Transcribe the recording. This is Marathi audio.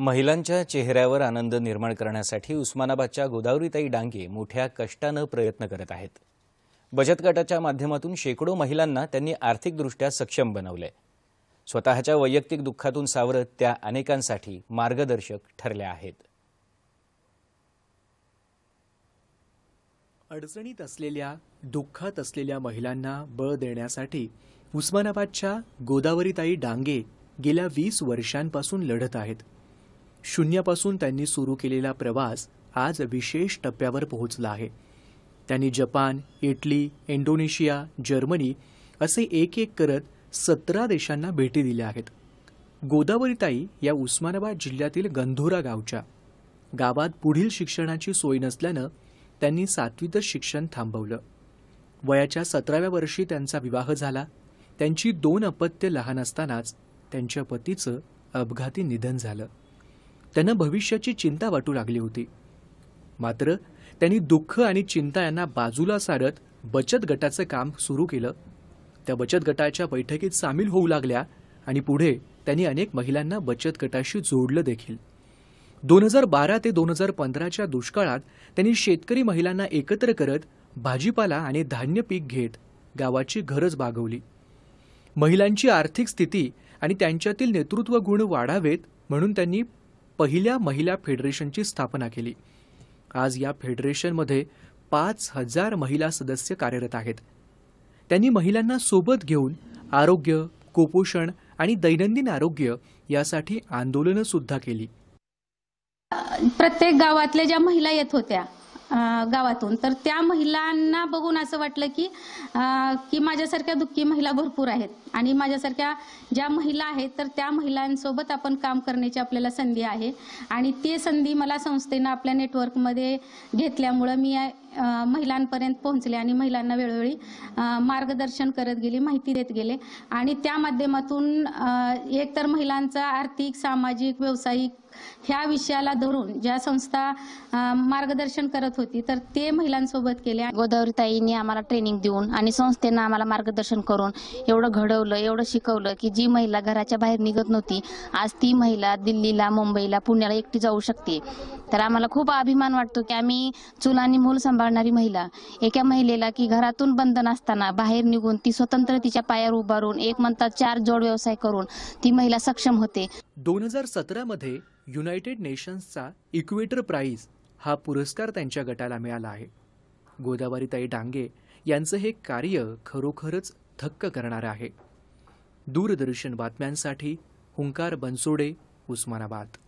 महिलांच्या चेहऱ्यावर आनंद निर्माण करण्यासाठी उस्मानाबादच्या गोदावरीताई डांगे मोठ्या कष्टानं प्रयत्न करत आहेत बचत गटाच्या माध्यमातून शेकडो महिलांना त्यांनी आर्थिकदृष्ट्या सक्षम बनवलंय स्वतःच्या वैयक्तिक दुःखातून सावरत त्या अनेकांसाठी मार्गदर्शक ठरल्या आहेत अडचणीत असलेल्या दुःखात असलेल्या महिलांना बळ देण्यासाठी उस्मानाबादच्या गोदावरीताई डांगे गेल्या वीस वर्षांपासून लढत आहेत शून्यापासून त्यांनी सुरू केलेला प्रवास आज विशेष टप्प्यावर पोहोचला आहे त्यांनी जपान इटली इंडोनेशिया जर्मनी असे एक एक करत सतरा देशांना भेटी दिल्या आहेत गोदावरीताई या उस्मानाबाद जिल्ह्यातील गंधोरा गावच्या गावात पुढील शिक्षणाची सोय नसल्यानं त्यांनी सातवीतच शिक्षण थांबवलं वयाच्या सतराव्या वर्षी त्यांचा विवाह झाला त्यांची दोन अपत्य लहान असतानाच त्यांच्या पतीचं अपघाती निधन झालं त्यांना भविष्याची चिंता वाटू लागली होती मात्र त्यांनी दुःख आणि चिंता यांना बाजूला सारत बचत गटाचं काम सुरू केलं त्या बचत गटाच्या बैठकीत सामील होऊ लागल्या आणि पुढे त्यांनी अनेक महिलांना बचत गटाशी जोडलं देखील दोन हजार बारा ते दोन हजार पंधराच्या दुष्काळात त्यांनी शेतकरी महिलांना एकत्र करत भाजीपाला आणि धान्य पीक घेत गावाची घरच बागवली महिलांची आर्थिक स्थिती आणि त्यांच्यातील नेतृत्व गुण वाढावेत म्हणून त्यांनी पहिल्या महिला फेडरेशनची स्थापना केली आज या फेडरेशनमध्ये पाच हजार महिला सदस्य कार्यरत आहेत त्यांनी महिलांना सोबत घेऊन आरोग्य कुपोषण आणि दैनंदिन आरोग्य यासाठी सुद्धा केली प्रत्येक गावातल्या ज्या महिला येत होत्या गावातून तर त्या महिलांना बघून असं वाटलं की की माझ्यासारख्या दुःखी महिला भरपूर आहेत आणि माझ्यासारख्या ज्या महिला आहेत तर त्या महिलांसोबत आपण काम करण्याची आपल्याला संधी आहे आणि ती संधी मला संस्थेनं आपल्या नेटवर्कमध्ये घेतल्यामुळं मी महिलांपर्यंत पोहोचले आणि महिलांना वेळोवेळी मार्गदर्शन करत गेले माहिती देत गेले आणि त्या माध्यमातून एकतर महिलांचा आर्थिक सामाजिक व्यावसायिक ह्या विषयाला धरून ज्या संस्था मार्गदर्शन करत होती तर ते महिलांसोबत केले गोदावरीताईंनी आम्हाला ट्रेनिंग देऊन आणि संस्थेनं आम्हाला मार्गदर्शन करून एवढं घडवलं एवढं शिकवलं की जी महिला घराच्या बाहेर निघत नव्हती आज ती महिला दिल्लीला मुंबईला पुण्याला एकटी जाऊ शकते तर आम्हाला खूप अभिमान वाटतो की आम्ही चूल आणि मूल सांभाळणारी महिला एका महिलेला की घरातून बंधन असताना बाहेर निघून ती स्वतंत्र तिच्या पायावर उभारून एक म्हणतात चार जोड व्यवसाय करून ती महिला सक्षम होते दोन हजार सतरामध्ये युनायटेड नेशन्सचा इक्वेटर प्राईज हा पुरस्कार त्यांच्या गटाला मिळाला आहे गोदावरीताई डांगे यांचं हे कार्य खरोखरच थक्क करणारं आहे दूरदर्शन बातम्यांसाठी हुंकार बनसोडे उस्मानाबाद